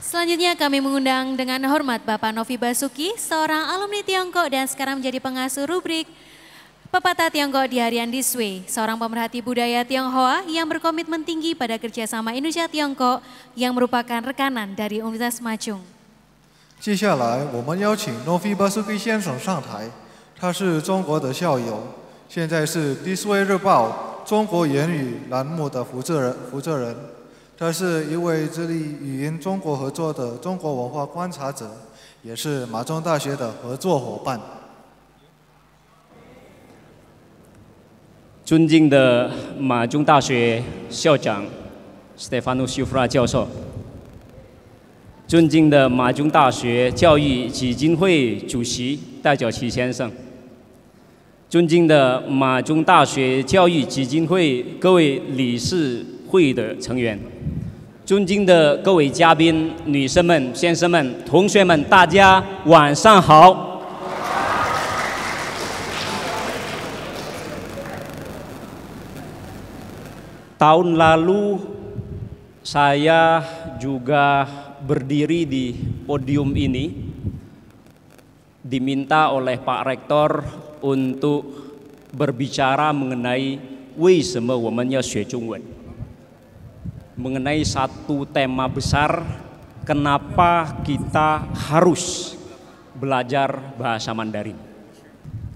Selanjutnya kami mengundang dengan hormat Bapak Novi Basuki, seorang alumni Tiongkok dan sekarang menjadi pengasuh rubrik 接下来，我们邀请诺菲巴苏菲先生上台。他是中国的校友，现在是《This Way》日报中国言语栏目的负责人。负责人，他是一位致力与英中国合作的中国文化观察者，也是马庄大学的合作伙伴。尊敬的马中大学校长 s t e f a n o s h u f r a 教授，尊敬的马中大学教育基金会主席戴角奇先生，尊敬的马中大学教育基金会各位理事会的成员，尊敬的各位嘉宾、女士们、先生们、同学们，大家晚上好。Tahun lalu saya juga berdiri di podium ini diminta oleh Pak Rektor untuk berbicara mengenai Wei Mengenai satu tema besar kenapa kita harus belajar bahasa Mandarin.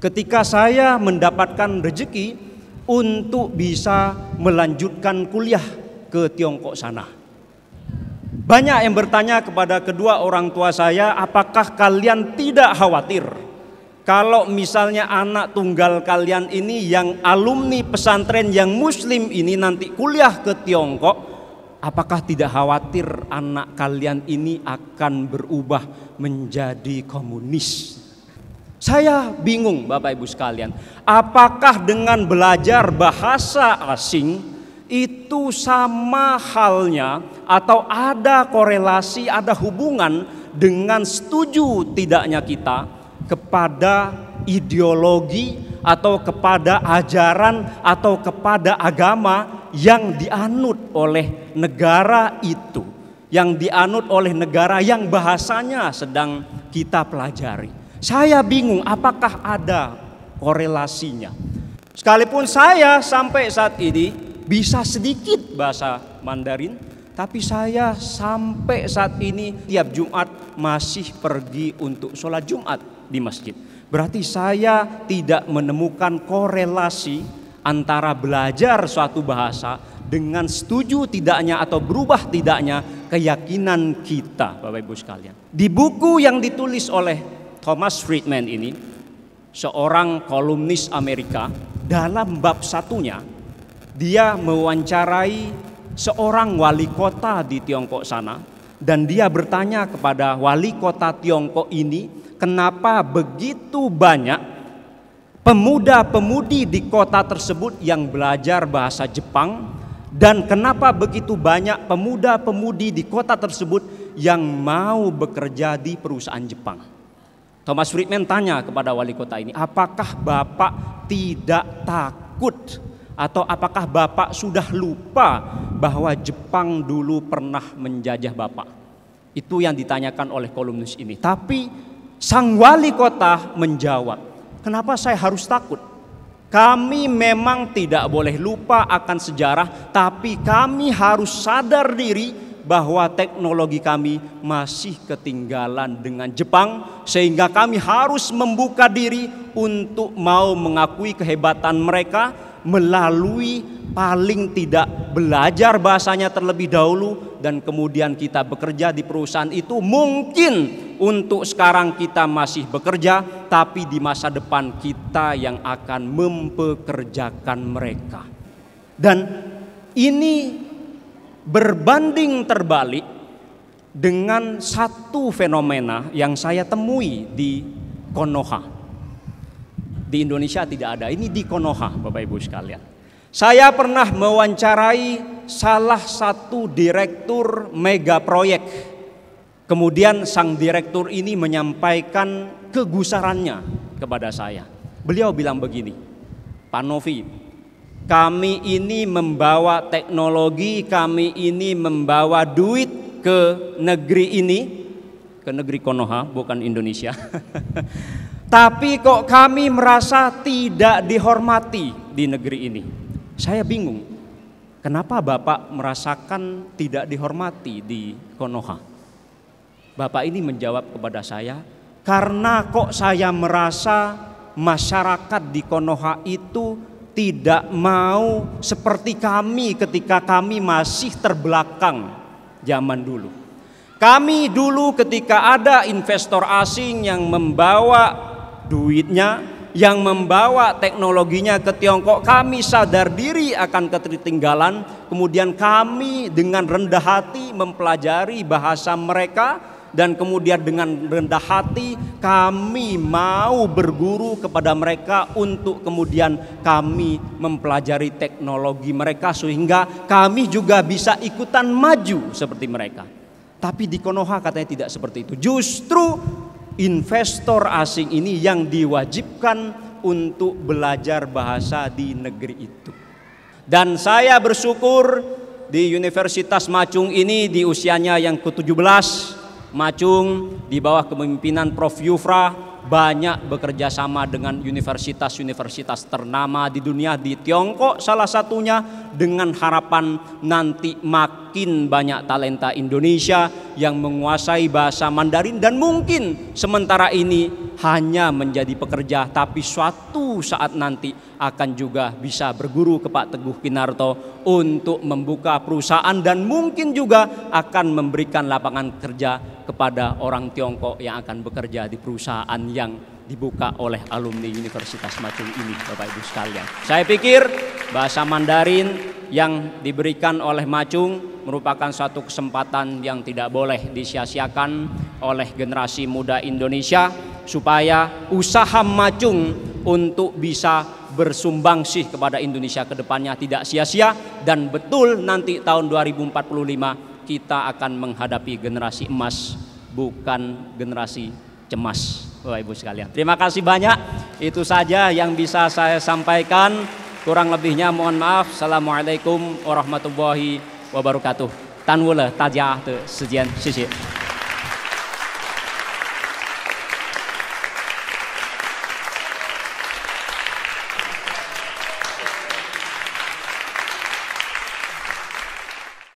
Ketika saya mendapatkan rezeki untuk bisa melanjutkan kuliah ke Tiongkok sana. Banyak yang bertanya kepada kedua orang tua saya, apakah kalian tidak khawatir kalau misalnya anak tunggal kalian ini yang alumni pesantren yang muslim ini nanti kuliah ke Tiongkok, apakah tidak khawatir anak kalian ini akan berubah menjadi komunis? Saya bingung Bapak Ibu sekalian, apakah dengan belajar bahasa asing itu sama halnya atau ada korelasi, ada hubungan dengan setuju tidaknya kita kepada ideologi atau kepada ajaran atau kepada agama yang dianut oleh negara itu, yang dianut oleh negara yang bahasanya sedang kita pelajari. Saya bingung apakah ada korelasinya. Sekalipun saya sampai saat ini bisa sedikit bahasa Mandarin, tapi saya sampai saat ini tiap Jumat masih pergi untuk sholat Jumat di masjid. Berarti saya tidak menemukan korelasi antara belajar suatu bahasa dengan setuju tidaknya atau berubah tidaknya keyakinan kita Bapak Ibu sekalian. Di buku yang ditulis oleh Thomas Friedman ini seorang kolumnis Amerika dalam bab satunya dia mewawancarai seorang wali kota di Tiongkok sana dan dia bertanya kepada wali kota Tiongkok ini kenapa begitu banyak pemuda-pemudi di kota tersebut yang belajar bahasa Jepang dan kenapa begitu banyak pemuda-pemudi di kota tersebut yang mau bekerja di perusahaan Jepang. Thomas Friedman tanya kepada wali kota ini, apakah Bapak tidak takut atau apakah Bapak sudah lupa bahwa Jepang dulu pernah menjajah Bapak? Itu yang ditanyakan oleh kolumnus ini. Tapi sang wali kota menjawab, kenapa saya harus takut? Kami memang tidak boleh lupa akan sejarah, tapi kami harus sadar diri bahwa teknologi kami masih ketinggalan dengan Jepang sehingga kami harus membuka diri untuk mau mengakui kehebatan mereka melalui paling tidak belajar bahasanya terlebih dahulu dan kemudian kita bekerja di perusahaan itu mungkin untuk sekarang kita masih bekerja, tapi di masa depan kita yang akan mempekerjakan mereka. Dan ini berbanding terbalik dengan satu fenomena yang saya temui di Konoha. Di Indonesia tidak ada, ini di Konoha Bapak Ibu sekalian. Saya pernah mewawancarai salah satu direktur mega proyek. Kemudian sang direktur ini menyampaikan kegusarannya kepada saya. Beliau bilang begini, Pak Novi, kami ini membawa teknologi, kami ini membawa duit ke negeri ini, ke negeri Konoha, bukan Indonesia. Tapi kok kami merasa tidak dihormati di negeri ini. Saya bingung, kenapa Bapak merasakan tidak dihormati di Konoha? Bapak ini menjawab kepada saya, karena kok saya merasa masyarakat di Konoha itu tidak mau seperti kami ketika kami masih terbelakang zaman dulu. Kami dulu ketika ada investor asing yang membawa duitnya, yang membawa teknologinya ke Tiongkok, kami sadar diri akan ketertinggalan, kemudian kami dengan rendah hati mempelajari bahasa mereka, dan kemudian dengan rendah hati kami mau berguru kepada mereka untuk kemudian kami mempelajari teknologi mereka sehingga kami juga bisa ikutan maju seperti mereka. Tapi di Konoha katanya tidak seperti itu. Justru investor asing ini yang diwajibkan untuk belajar bahasa di negeri itu. Dan saya bersyukur di Universitas Macung ini di usianya yang ke-17 Macung di bawah kepemimpinan Prof. Yufra banyak bekerja sama dengan universitas-universitas ternama di dunia di Tiongkok salah satunya dengan harapan nanti makin banyak talenta Indonesia yang menguasai bahasa Mandarin dan mungkin sementara ini hanya menjadi pekerja tapi suatu saat nanti akan juga bisa berguru ke Pak Teguh Kinarto untuk membuka perusahaan dan mungkin juga akan memberikan lapangan kerja kepada orang Tiongkok yang akan bekerja di perusahaan yang dibuka oleh alumni universitas Macung ini Bapak Ibu sekalian. Saya pikir bahasa Mandarin yang diberikan oleh Macung merupakan suatu kesempatan yang tidak boleh disia-siakan oleh generasi muda Indonesia supaya usaha Macung untuk bisa sih kepada Indonesia kedepannya tidak sia-sia dan betul nanti tahun 2045 kita akan menghadapi generasi emas bukan generasi cemas Bapak Ibu sekalian. Terima kasih banyak. Itu saja yang bisa saya sampaikan. Kurang lebihnya mohon maaf. Assalamualaikum warahmatullahi wabarakatuh. Tanwula tajah sejian. Sisi.